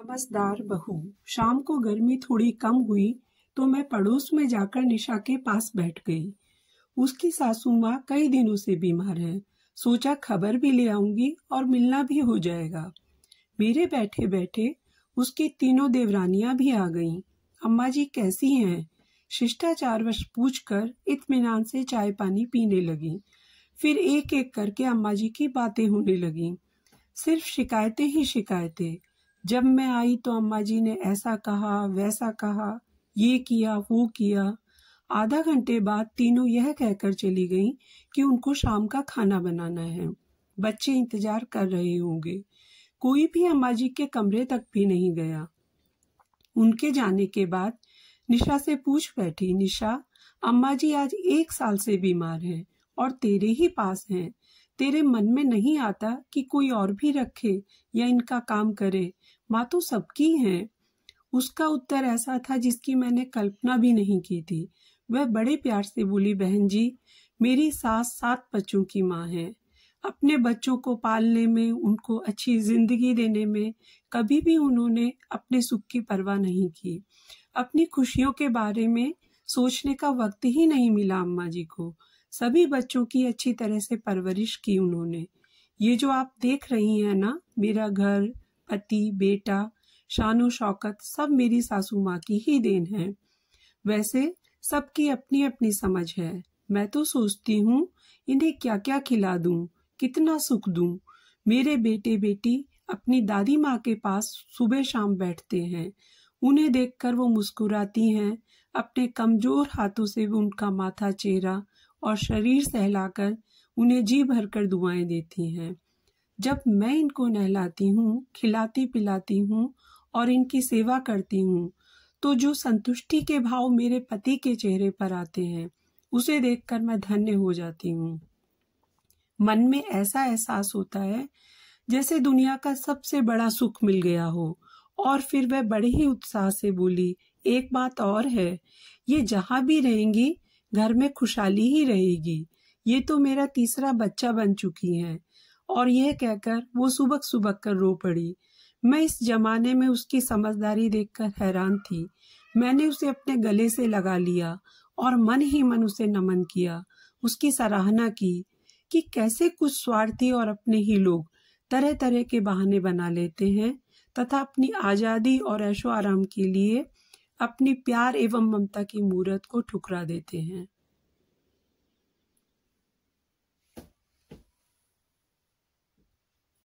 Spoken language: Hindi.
समझदार बहू शाम को गर्मी थोड़ी कम हुई तो मैं पड़ोस में जाकर निशा के पास बैठ गई उसकी सासू माँ कई दिनों से बीमार है सोचा खबर भी ले आऊंगी और मिलना भी हो जाएगा मेरे बैठे बैठे उसकी तीनों देवरानियां भी आ गईं। अम्मा जी कैसी हैं शिष्टाचार वश पूछ कर इतमान से चाय पानी पीने लगी फिर एक एक करके अम्मा जी की बातें होने लगी सिर्फ शिकायतें ही शिकायतें जब मैं आई तो अम्मा जी ने ऐसा कहा वैसा कहा ये किया वो किया आधा घंटे बाद तीनों यह कहकर चली गईं कि उनको शाम का खाना बनाना है बच्चे इंतजार कर रहे होंगे कोई भी अम्मा जी के कमरे तक भी नहीं गया उनके जाने के बाद निशा से पूछ बैठी निशा अम्मा जी आज एक साल से बीमार हैं और तेरे ही पास हैं तेरे मन में नहीं आता कि कोई और भी रखे या इनका काम करे माँ तो सबकी है उसका उत्तर ऐसा था जिसकी मैंने कल्पना भी नहीं की थी वह बड़े प्यार से बोली बहन जी मेरी सास सात बच्चों की माँ है अपने बच्चों को पालने में उनको अच्छी जिंदगी देने में कभी भी उन्होंने अपने सुख की परवाह नहीं की अपनी खुशियों के बारे में सोचने का वक्त ही नहीं मिला अम्मा जी को सभी बच्चों की अच्छी तरह से परवरिश की उन्होंने ये जो आप देख रही हैं ना मेरा घर पति बेटा शान शौकत सब मेरी सासू माँ की ही देन है वैसे सबकी अपनी अपनी समझ है मैं तो सोचती हूँ इन्हें क्या क्या खिला दूं कितना सुख दूं मेरे बेटे बेटी अपनी दादी माँ के पास सुबह शाम बैठते हैं उन्हें देखकर वो मुस्कुराती हैं अपने कमजोर हाथों से उनका माथा चेहरा और शरीर सहलाकर उन्हें जी भरकर दुआएं देती हैं जब मैं इनको नहलाती हूँ खिलाती पिलाती हूँ और इनकी सेवा करती हूँ तो जो संतुष्टि के भाव मेरे पति के चेहरे पर आते हैं उसे देखकर मैं धन्य हो जाती हूँ मन में ऐसा एहसास होता है जैसे दुनिया का सबसे बड़ा सुख मिल गया हो और फिर वह बड़े ही उत्साह से बोली एक बात और है ये जहाँ भी रहेंगी घर में खुशहाली ही रहेगी ये तो मेरा तीसरा बच्चा बन चुकी है और यह कहकर वो सुबह सुबह कर रो पड़ी मैं इस जमाने में उसकी समझदारी देखकर हैरान थी मैंने उसे अपने गले से लगा लिया और मन ही मन उसे नमन किया उसकी सराहना की कि कैसे कुछ स्वार्थी और अपने ही लोग तरह तरह के बहाने बना लेते हैं तथा अपनी आज़ादी और ऐशो आराम के लिए अपनी प्यार एवं ममता की मूर्त को ठुकरा देते हैं